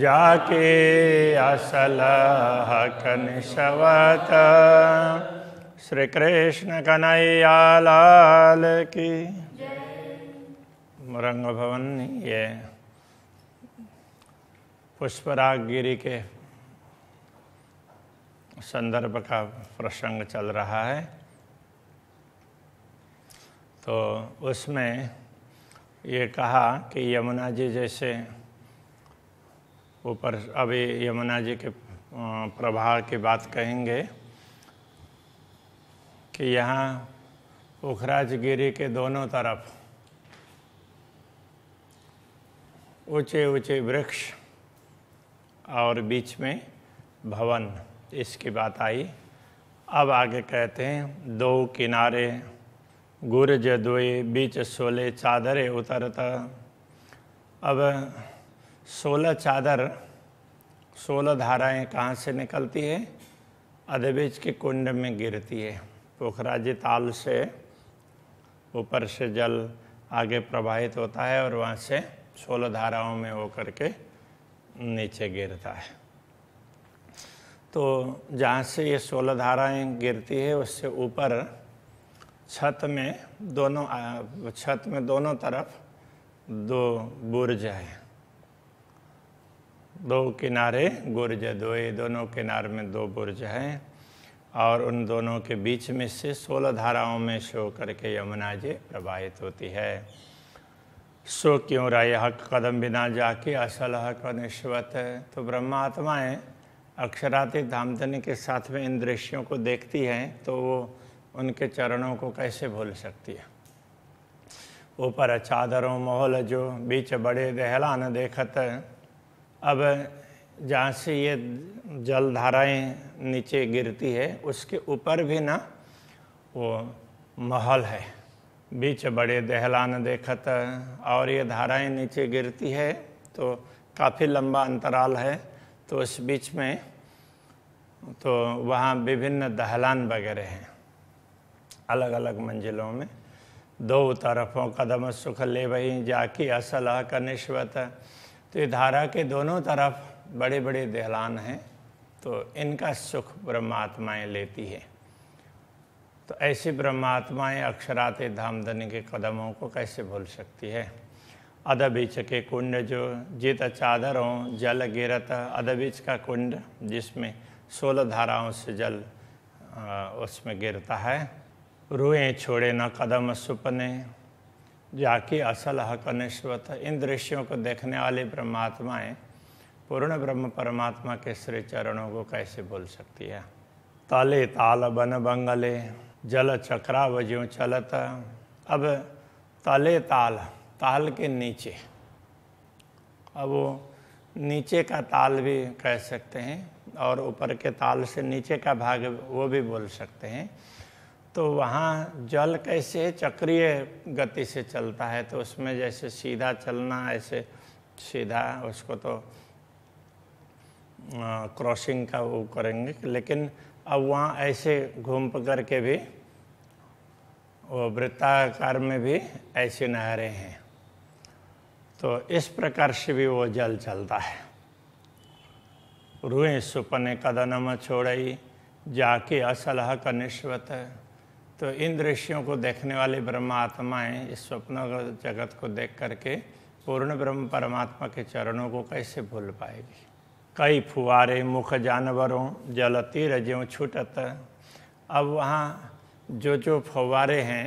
जाके असलह शवत श्री कृष्ण कन्हैया लाल की रंग भवन ये पुष्पराग गिरी के संदर्भ का प्रसंग चल रहा है तो उसमें ये कहा कि यमुना जी जैसे ऊपर अभी यमुना जी के प्रभाव की बात कहेंगे कि यहाँ उखराजगिरी के दोनों तरफ ऊंचे ऊंचे वृक्ष और बीच में भवन इसकी बात आई अब आगे कहते हैं दो किनारे गुरज दुए बीच सोले चादरे उतरता अब सोलह चादर सोलह धाराएं कहाँ से निकलती है अदबेज के कुंड में गिरती है पोखराजी ताल से ऊपर से जल आगे प्रवाहित होता है और वहाँ से सोलह धाराओं में होकर के नीचे गिरता है तो जहाँ से ये सोलह धाराएं गिरती है उससे ऊपर छत में दोनों छत में दोनों तरफ दो बुर्ज है दो किनारे गुर्ज दोए दोनों किनार में दो बुर्ज हैं और उन दोनों के बीच में से सोलह धाराओं में शो करके यमुना जी प्रवाहित होती है सो क्यों राय हक कदम बिना जाके असल हक निश्वत तो ब्रह्मात्माएँ अक्षराती धामधनी के साथ में इन दृश्यों को देखती हैं तो वो उनके चरणों को कैसे भूल सकती है ऊपर चादरों मोहल जो बीच बड़े दहलान देखत अब जहाँ से ये जल धाराएँ नीचे गिरती है उसके ऊपर भी ना वो महल है बीच बड़े दहलान देखत और ये धाराएं नीचे गिरती है तो काफ़ी लंबा अंतराल है तो उस बीच में तो वहाँ विभिन्न दहलान वगैरह हैं अलग अलग मंजिलों में दो तरफों कदम सुख ले वहीं जाकी असल कनिश्वत तो ये धारा के दोनों तरफ बड़े बड़े दहलान हैं तो इनका सुख ब्रह्मात्माएँ लेती है तो ऐसी ब्रह्मात्माएं अक्षराते धनी के कदमों को कैसे भूल सकती है अदबीच के कुंड जो जित चादर हो जल गिरत अदबीच का कुंड जिसमें सोलह धाराओं से जल उसमें गिरता है रुएं छोड़े न कदम सुपने जाके असल हक इन दृश्यों को देखने वाली परमात्माएँ पूर्ण ब्रह्म परमात्मा के श्री चरणों को कैसे बोल सकती है ताले ताल बन बंगले जल चक्रा वज्यों चलत अब ताले ताल ताल के नीचे अब वो नीचे का ताल भी कह सकते हैं और ऊपर के ताल से नीचे का भाग वो भी बोल सकते हैं तो वहाँ जल कैसे चक्रीय गति से चलता है तो उसमें जैसे सीधा चलना ऐसे सीधा उसको तो क्रॉसिंग का वो करेंगे लेकिन अब वहाँ ऐसे घूम कर के भी वो वृत्ताकार में भी ऐसी नहरें हैं तो इस प्रकार से भी वो जल चलता है रुए सुपने कदनम छोड़ई जाके असलह का निश्वत है तो इन दृश्यों को देखने वाली ब्रह्म आत्माएँ इस स्वप्न जगत को देख करके पूर्ण ब्रह्म परमात्मा के चरणों को कैसे भूल पाएगी कई फुहारे मुख जानवरों जलती रजों छुटत अब वहाँ जो जो फुवारे हैं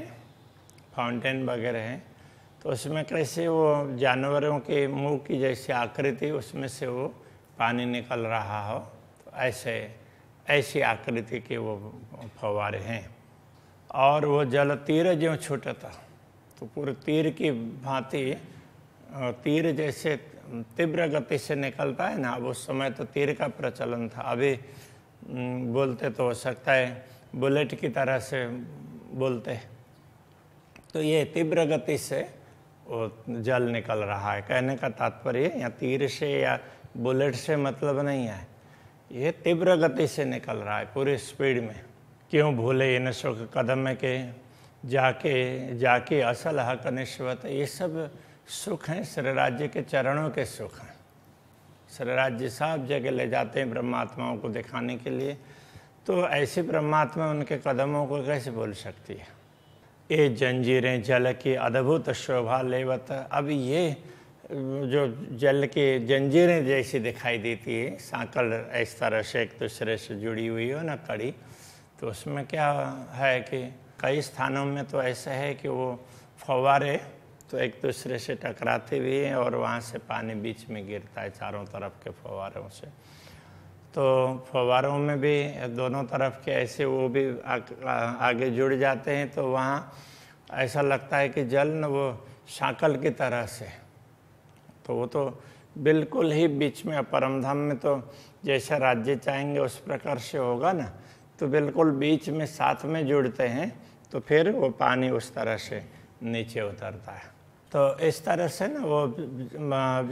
फाउंटेन वगैरह हैं तो उसमें कैसे वो जानवरों के मुंह की जैसी आकृति उसमें से वो पानी निकल रहा हो तो ऐसे ऐसी आकृति के वो फवारे हैं और वो जल तीर ज्यों छूटता तो पूरे तीर की भांति तीर जैसे तीव्र गति से निकलता है ना अब उस समय तो तीर का प्रचलन था अभी बोलते तो हो सकता है बुलेट की तरह से बोलते तो ये तीव्र गति से वो जल निकल रहा है कहने का तात्पर्य या तीर से या बुलेट से मतलब नहीं है ये तीव्र गति से निकल रहा है पूरी स्पीड में क्यों भूले इन सुख कदम के जाके जाके असल हक निस्वत ये सब सुख हैं श्रीराज्य के चरणों के सुख हैं श्रीराज्य साहब जगह ले जाते हैं ब्रह्मात्माओं को दिखाने के लिए तो ऐसी ब्रह्मात्मा उनके कदमों को कैसे बोल सकती है ये जंजीरें जल की अद्भुत शोभा लेवत अब ये जो जल के जंजीरें जैसी दिखाई देती है सांकल इस तरह से एक दूसरे से जुड़ी हुई हो ना कड़ी तो उसमें क्या है कि कई स्थानों में तो ऐसा है कि वो फवारे तो एक दूसरे से टकराते भी हैं और वहाँ से पानी बीच में गिरता है चारों तरफ के फवारों से तो फवारों में भी दोनों तरफ के ऐसे वो भी आगे जुड़ जाते हैं तो वहाँ ऐसा लगता है कि जल न वो शाकल की तरह से तो वो तो बिल्कुल ही बीच में परमधाम में तो जैसा राज्य चाहेंगे उस प्रकार से होगा ना तो बिल्कुल बीच में साथ में जुड़ते हैं तो फिर वो पानी उस तरह से नीचे उतरता है तो इस तरह से ना वो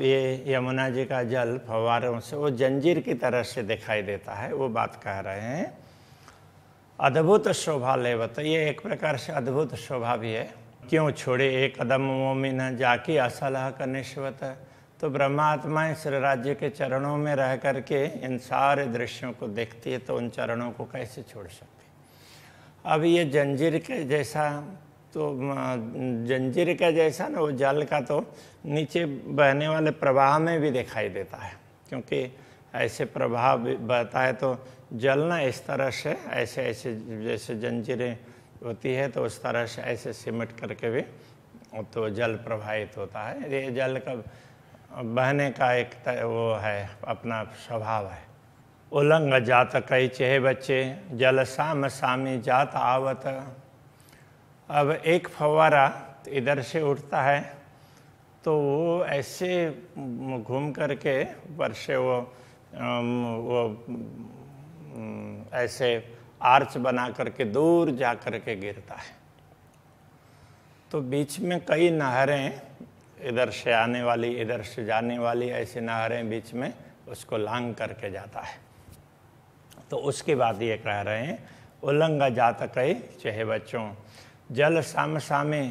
ये यमुना जी का जल फवारों से वो जंजीर की तरह से दिखाई देता है वो बात कह रहे हैं अद्भुत शोभा लेवत तो ये एक प्रकार से अद्भुत शोभा भी है क्यों छोड़े एक कदम मोमिन जाके असलाह कनेश्वत है तो ब्रह्मात्मा श्री राज्य के चरणों में रह करके इन सारे दृश्यों को देखती है तो उन चरणों को कैसे छोड़ सकती अब ये जंजीर के जैसा तो जंजीर का जैसा ना वो जल का तो नीचे बहने वाले प्रवाह में भी दिखाई देता है क्योंकि ऐसे प्रवाह बहता है तो जल ना इस तरह से ऐसे ऐसे जैसे जंजीरें होती है तो उस तरह से ऐसे सिमट करके भी तो जल प्रवाहित होता है ये जल का बहने का एक वो है अपना स्वभाव है उलंग जात कई चेहे बच्चे जल साम सामी जात आवत अब एक फवारा इधर से उठता है तो वो ऐसे घूम करके ऊपर से वो वो ऐसे आर्च बना करके दूर जा करके गिरता है तो बीच में कई नहरें इधर से आने वाली इधर से जाने वाली ऐसी नहरें बीच में उसको लांग करके जाता है तो उसके बाद ये कह रहे हैं जात जातक चेहे बच्चों जल साम सामे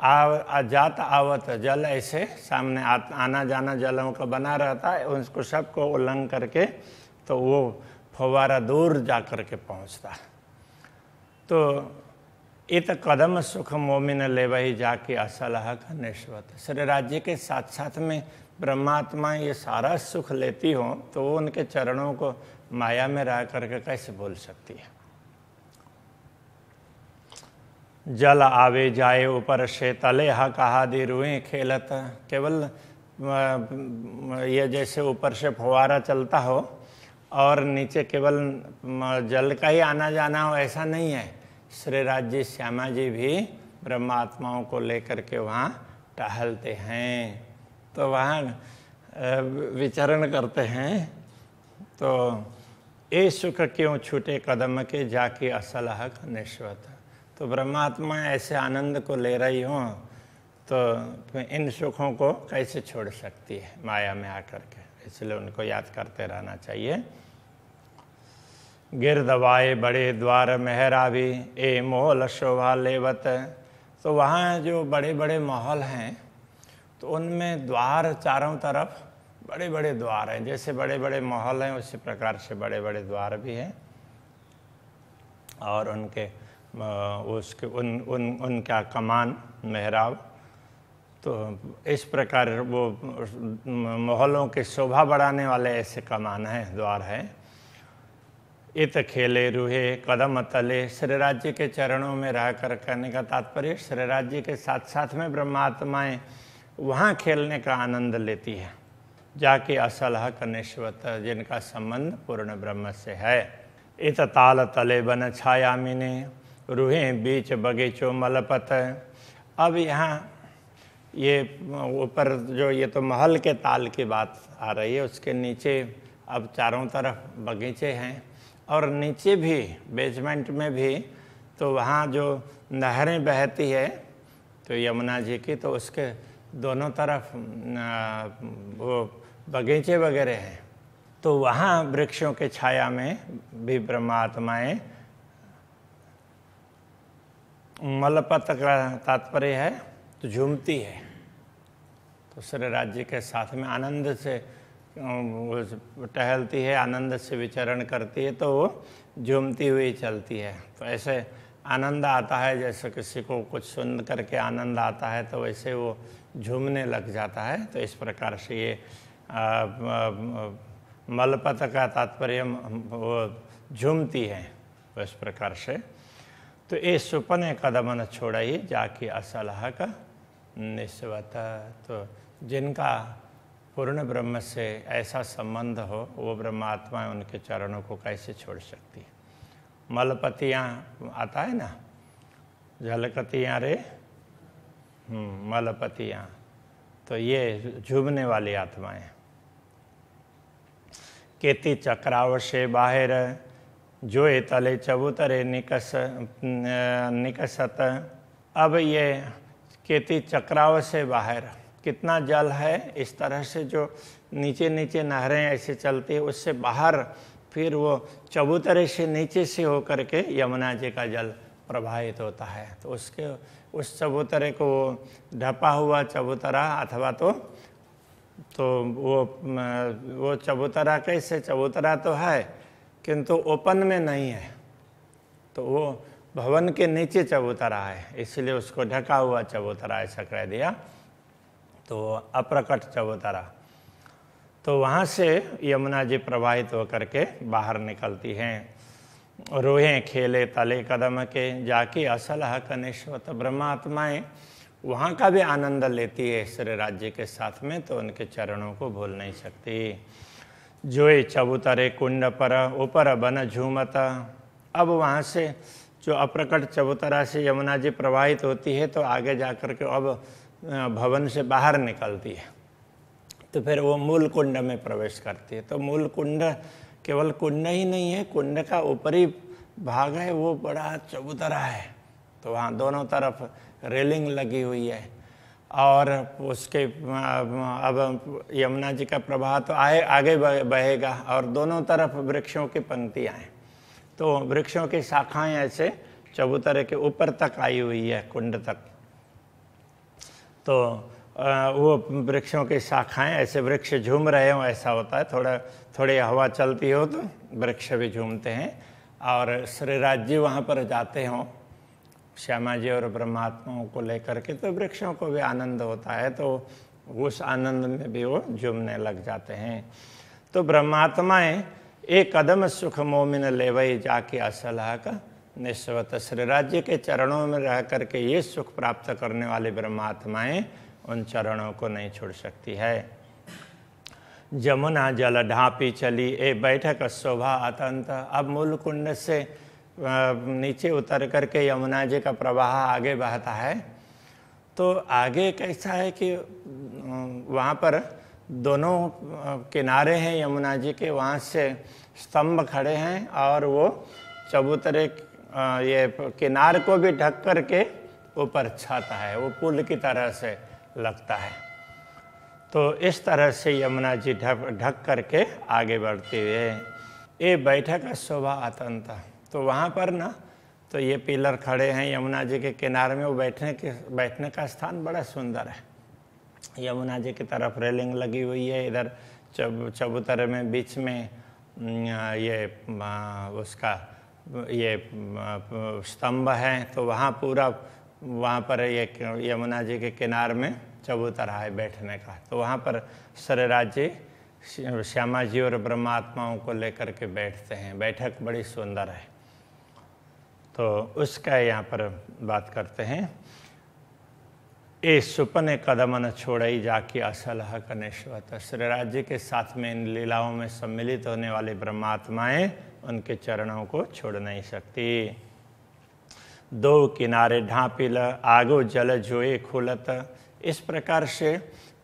आव, जात आवत जल ऐसे सामने आ, आना जाना जलों का बना रहता है उसको सबको उल्लंघ करके तो वो फवारा दूर जा कर के पहुँचता तो इत कदम सुख मोमिन ले वही जाके असलह का निश्वत श्री राज्य के साथ साथ में ब्रह्मात्मा ये सारा सुख लेती हो तो वो उनके चरणों को माया में रह करके कैसे बोल सकती है जल आवे जाए ऊपर से तले हा कहा दे रुए खेलत केवल ये जैसे ऊपर से फुहारा चलता हो और नीचे केवल जल का ही आना जाना हो ऐसा नहीं है श्री राज्य श्यामा जी भी ब्रह्मात्माओं को लेकर के वहाँ टहलते हैं तो वहाँ विचरण करते हैं तो ये सुख क्यों छूटे कदम के जाके असल हक निश्वत तो ब्रह्मात्मा ऐसे आनंद को ले रही हो तो इन सुखों को कैसे छोड़ सकती है माया में आकर के इसलिए उनको याद करते रहना चाहिए गिरदवाए बड़े द्वार मेहरा भी ए मोल शोभा लेवत तो वहाँ जो बड़े बड़े माहौल हैं तो उनमें द्वार चारों तरफ बड़े बड़े द्वार हैं जैसे बड़े बड़े माहौल हैं उसी प्रकार से बड़े बड़े द्वार भी हैं और उनके उसके उन उन उनका कमान मेहराब तो इस प्रकार वो महलों की शोभा बढ़ाने वाले ऐसे कमान हैं द्वार हैं इत खेले रूहे कदम तले श्री राज्य के चरणों में रह कर करने का तात्पर्य श्री राज्य के साथ साथ में ब्रह्मात्माएँ वहाँ खेलने का आनंद लेती है जाके असलह कनिश्वत जिनका संबंध पूर्ण ब्रह्म से है इत ताल तले बन छाया मिने रूहें बीच बगीचो मलपत अब यहाँ ये ऊपर जो ये तो महल के ताल की बात आ रही है उसके नीचे अब चारों तरफ बगीचे हैं और नीचे भी बेजमेंट में भी तो वहाँ जो नहरें बहती है तो यमुना जी की तो उसके दोनों तरफ वो बगीचे वगैरह हैं तो वहाँ वृक्षों के छाया में भी ब्रह्मात्माएँ मलपत का तात्पर्य है तो झूमती है तो श्री राज्य के साथ में आनंद से टहलती है आनंद से विचरण करती है तो वो झूमती हुई चलती है तो ऐसे आनंद आता है जैसे किसी को कुछ सुन करके आनंद आता है तो वैसे वो झूमने लग जाता है तो इस प्रकार से ये मलपत का तात्पर्य वो झूमती है तो इस प्रकार से तो ये सुपने कदमन छोड़ा ही जाके असलह का निस्वत तो जिनका पूर्ण ब्रह्म से ऐसा संबंध हो वो ब्रह्मात्माएं उनके चरणों को कैसे छोड़ सकती है मलपतियाँ आता है ना झलकतियाँ रे हम्म, मलपतियाँ तो ये झूमने वाली आत्माएं केती चक्राव से बाहर जो तले चबूतरे निकस निकसत अब ये केती चक्राव से बाहर कितना जल है इस तरह से जो नीचे नीचे नहरें ऐसे चलती है उससे बाहर फिर वो चबूतरे से नीचे से होकर के यमुना जी का जल प्रभावित होता है तो उसके उस चबूतरे को वो ढपा हुआ चबूतरा अथवा तो तो वो वो चबूतरा कैसे चबूतरा तो है किंतु ओपन में नहीं है तो वो भवन के नीचे चबूतरा है इसलिए उसको ढका हुआ चबूतरा ऐसा कह दिया तो अप्रकट चबूतरा तो वहाँ से यमुना जी प्रवाहित होकर के बाहर निकलती हैं रोहे खेले तले कदम के जाके हक कनिश्वत ब्रह्मात्माएँ वहाँ का भी आनंद लेती है श्री राज्य के साथ में तो उनके चरणों को भूल नहीं सकती जोए चबूतरे कुंड पर ऊपर बन झूमत अब वहाँ से जो अप्रकट चबूतरा से यमुना जी प्रवाहित होती है तो आगे जाकर के अब भवन से बाहर निकलती है तो फिर वो मूल कुंड में प्रवेश करती है तो मूल कुंड केवल कुंड ही नहीं है कुंड का ऊपरी भाग है वो बड़ा चबूतरा है तो वहाँ दोनों तरफ रेलिंग लगी हुई है और उसके अब यमुना जी का प्रवाह तो आए आगे बहेगा और दोनों तरफ वृक्षों की पंक्तियाँ हैं तो वृक्षों की शाखाएं ऐसे चबूतरे के ऊपर तक आई हुई है कुंड तक तो वो वृक्षों की शाखाएं ऐसे वृक्ष झूम रहे हों ऐसा होता है थोड़ा थोड़ी हवा चलती हो तो वृक्ष भी झूमते हैं और श्रीराज जी वहाँ पर जाते हों श्यामा जी और ब्रह्मात्माओं को लेकर के तो वृक्षों को भी आनंद होता है तो उस आनंद में भी वो झूमने लग जाते हैं तो ब्रह्मात्माएं एक कदम सुख मोमिन लेवई जाके असलह का निस्वत श्री राज्य के चरणों में रह करके ये सुख प्राप्त करने वाले ब्रह्मात्माएं उन चरणों को नहीं छोड़ सकती है जमुना जल ढापी चली ए बैठक शोभा अतंत अब मूल कुंड से नीचे उतर करके यमुना जी का प्रवाह आगे बहता है तो आगे कैसा है कि वहाँ पर दोनों किनारे हैं यमुना जी के वहाँ से स्तंभ खड़े हैं और वो चबूतरे ये किनार को भी ढक कर के ऊपर छाता है वो पुल की तरह से लगता है तो इस तरह से यमुना जी ढक ढक करके आगे बढ़ते हुए ये बैठक है शोभा अतंत तो वहाँ पर ना तो ये पिलर खड़े हैं यमुना जी के किनारे में वो बैठने के बैठने का स्थान बड़ा सुंदर है यमुना जी की तरफ रेलिंग लगी हुई है इधर चब चबूतरे में बीच में ये उसका ये स्तंभ हैं तो वहाँ पूरा वहाँ पर ये यमुना जी के किनार में चबूतरा है बैठने का तो वहाँ पर सरेराज जी श्यामा जी और ब्रह्मात्माओं को लेकर के बैठते हैं बैठक बड़ी सुंदर है तो उसका यहाँ पर बात करते हैं ए सुपने कदम न ही जाके हक कनेश्वत श्रीराज जी के साथ में इन लीलाओं में सम्मिलित होने वाले ब्रह्मात्माएं उनके चरणों को छोड़ नहीं सकती दो किनारे ढांपिल आगो जल जोए खुलत इस प्रकार से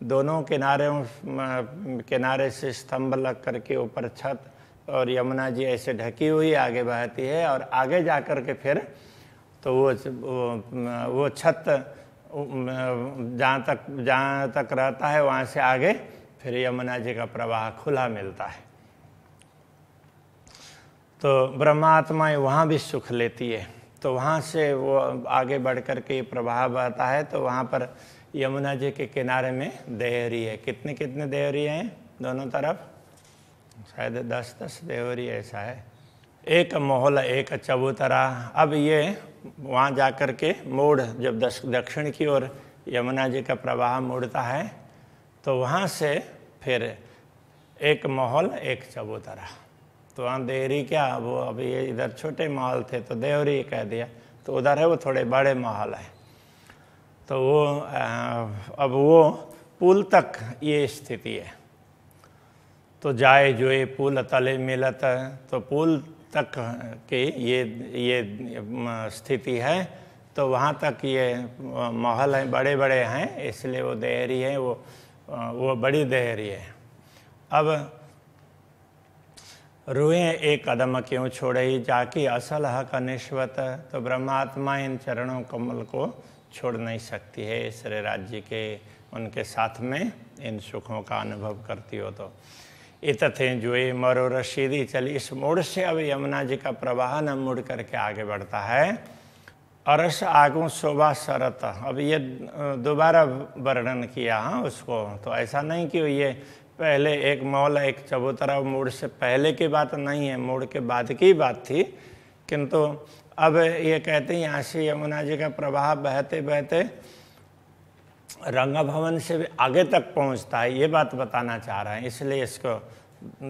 दोनों किनारे किनारे से स्तंभ लग करके ऊपर छत और यमुना जी ऐसे ढकी हुई आगे बहती है और आगे जा कर के फिर तो वो वो छत जहाँ तक जहाँ तक रहता है वहाँ से आगे फिर यमुना जी का प्रवाह खुला मिलता है तो ब्रह्मात्माएँ वहाँ भी सुख लेती है तो वहाँ से वो आगे बढ़ कर के प्रभाव आता है तो वहाँ पर यमुना जी के किनारे में देहरी है कितने कितने देहरी हैं दोनों तरफ शायद दस दस देवरी ऐसा है एक मोहल एक चबूतरा अब ये वहाँ जा कर के मोड़ जब दस दक्षिण की ओर यमुना जी का प्रवाह मुड़ता है तो वहाँ से फिर एक मोहल एक चबूतरा तो वहाँ देहरी क्या वो अभी ये इधर छोटे महल थे तो देवरी कह दिया तो उधर है वो थोड़े बड़े महल है तो वो अब वो पुल तक ये स्थिति है तो जाए जोए पुल तले मिलत तो पुल तक की ये ये स्थिति है तो वहाँ तक ये महल हैं बड़े बड़े हैं इसलिए वो देहरी है वो वो बड़ी देहरी है अब रुए एक कदम क्यों छोड़े जाकि असल हक अनिश्वत तो ब्रह्मात्मा इन चरणों कमल को छोड़ नहीं सकती है श्री राज्य के उनके साथ में इन सुखों का अनुभव करती हो तो इत थे जुए मरो रशीदी चली इस मोड़ से अब यमुना जी का प्रवाह न मुड़ करके आगे बढ़ता है अरस आगु शोभा शरत अब ये दोबारा वर्णन किया हाँ उसको तो ऐसा नहीं कि ये पहले एक मौला एक चबूतरा मोड़ से पहले की बात नहीं है मोड़ के बाद की बात थी किंतु अब ये कहते हैं यहाँ से यमुना जी का प्रवाह बहते बहते रंगा भवन से भी आगे तक पहुँचता है ये बात बताना चाह रहे हैं इसलिए इसको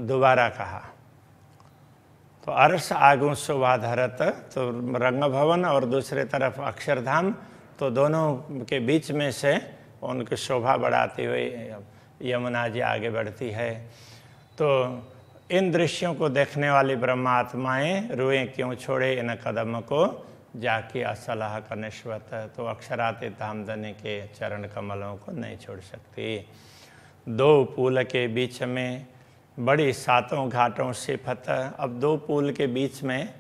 दोबारा कहा तो अर्श आगु धरत तो रंग भवन और दूसरे तरफ अक्षरधाम तो दोनों के बीच में से उनकी शोभा बढ़ाती हुई अब यमुना जी आगे बढ़ती है तो इन दृश्यों को देखने वाली ब्रह्मात्माएं रुए क्यों छोड़े इन कदम को जाके असलाह का निस्बत तो अक्षराते आमदनी के चरण कमलों को नहीं छोड़ सकती दो पुल के बीच में बड़ी सातों घाटों से फतह अब दो पुल के बीच में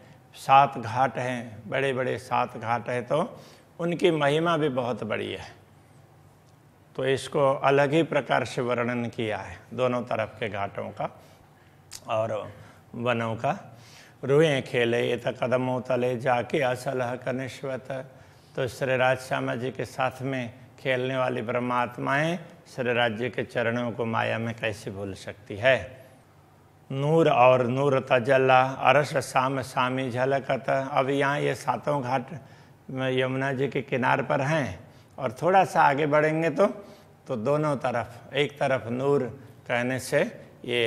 सात घाट हैं बड़े बड़े सात घाट हैं तो उनकी महिमा भी बहुत बड़ी है तो इसको अलग ही प्रकार से वर्णन किया है दोनों तरफ के घाटों का और वनों का रुए खेले ये तो कदमों तले जाके असलह कनिष्वत तो श्री राज श्यामा जी के साथ में खेलने वाली परमात्माएं श्री राज्य के चरणों को माया में कैसे भूल सकती है नूर और नूर तजला अरस साम सामी झलकत अब यहाँ ये सातों घाट यमुना जी के किनार पर हैं और थोड़ा सा आगे बढ़ेंगे तो तो दोनों तरफ एक तरफ नूर कहने से ये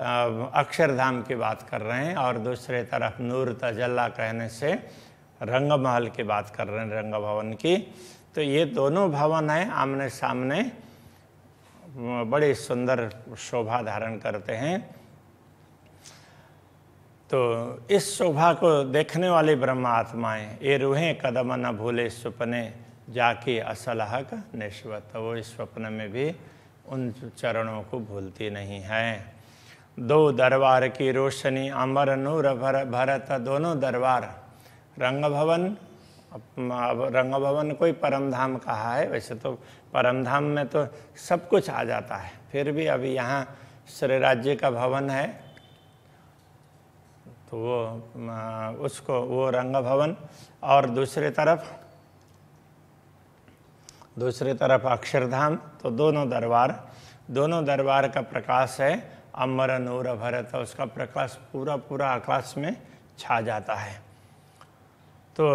अक्षरधाम की बात कर रहे हैं और दूसरे तरफ नूर तजल्ला कहने से रंगमहल की बात कर रहे हैं रंग भवन की तो ये दोनों भवन हैं आमने सामने बड़े सुंदर शोभा धारण करते हैं तो इस शोभा को देखने वाले ब्रह्मात्माएं ये रूहें कदम न भूले सुपने जाके असलहक नस्बत वो स्वप्न में भी उन चरणों को भूलती नहीं है दो दरबार की रोशनी अमर नूर भर भरत दोनों दरबार रंग भवन अब रंग भवन को ही परम धाम कहा है वैसे तो परम धाम में तो सब कुछ आ जाता है फिर भी अभी यहाँ श्री राज्य का भवन है तो वो उसको वो रंग भवन और दूसरे तरफ दूसरी तरफ अक्षरधाम तो दोनों दरबार दोनों दरबार का प्रकाश है अमर नूर भरत उसका प्रकाश पूरा पूरा आकाश में छा जाता है तो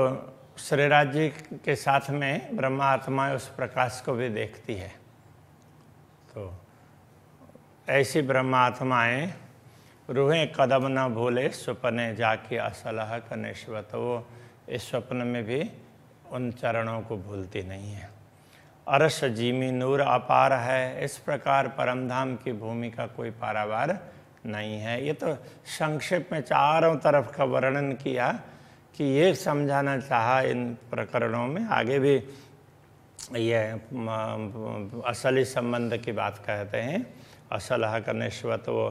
श्रीराज जी के साथ में ब्रह्मा आत्मा उस प्रकाश को भी देखती है तो ऐसी ब्रह्मा आत्माएँ रूहें कदम न भूले स्वप्ने जाके असलह कनिश्वत वो इस स्वप्न में भी उन चरणों को भूलती नहीं है अरस जीमी नूर अपार है इस प्रकार परमधाम की भूमि का कोई पारावार नहीं है ये तो संक्षेप में चारों तरफ का वर्णन किया कि ये समझाना चाहा इन प्रकरणों में आगे भी ये असली संबंध की बात कहते हैं असल का निश्वत वो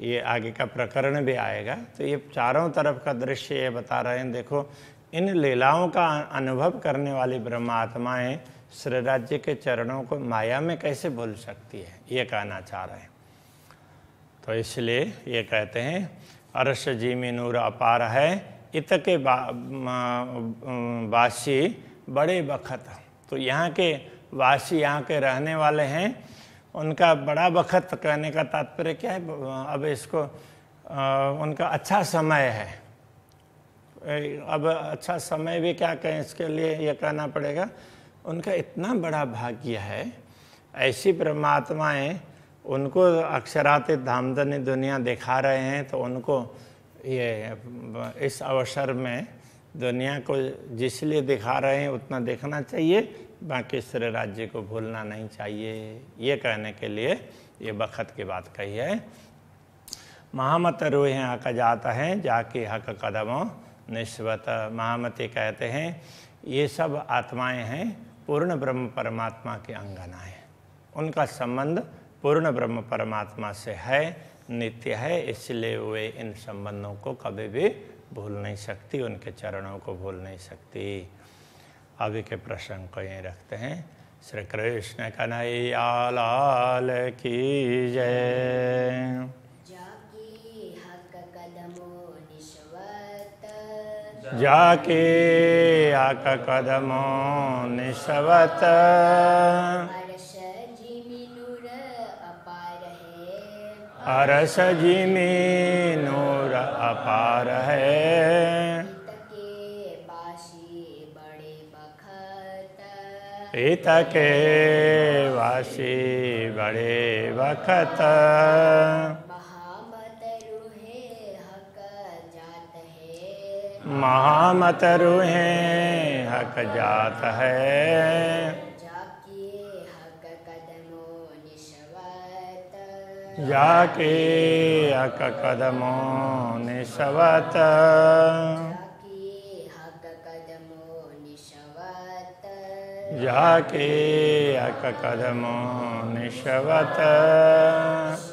ये आगे का प्रकरण भी आएगा तो ये चारों तरफ का दृश्य ये बता रहे हैं देखो इन लीलाओं का अनुभव करने वाली ब्रह्मात्माएं श्रीराज्य राज्य के चरणों को माया में कैसे भूल सकती है ये कहना चाह रहे हैं तो इसलिए ये कहते हैं अरस जी में नूर अपार है इत के बा, वासी बड़े बखत तो यहाँ के वासी यहाँ के रहने वाले हैं उनका बड़ा बखत कहने का तात्पर्य क्या है अब इसको आ, उनका अच्छा समय है अब अच्छा समय भी क्या कहें इसके लिए यह कहना पड़ेगा उनका इतना बड़ा भाग्य है ऐसी परमात्माएं उनको अक्षरात धामदनी दुनिया दिखा रहे हैं तो उनको ये इस अवसर में दुनिया को जिसलिए दिखा रहे हैं उतना देखना चाहिए बाकी सर राज्य को भूलना नहीं चाहिए ये कहने के लिए ये बखत की बात कही है महामत रोहे हक जाता है जाके हक कदमों निस्वत महामती कहते हैं ये सब आत्माएं हैं पूर्ण ब्रह्म परमात्मा के अंगना है उनका संबंध पूर्ण ब्रह्म परमात्मा से है नित्य है इसलिए वे इन संबंधों को कभी भी भूल नहीं सकती उनके चरणों को भूल नहीं सकती अभी के प्रसंग को यहीं रखते हैं श्री कृष्ण कन्हैया लाल की जय जाके आका कदमों ने अरस जी में नूर अपार है पित के वासी बड़े वखत महामतरु हैं हक जात है जाके हक कदमो निशवत जाके हक कदमो निशवत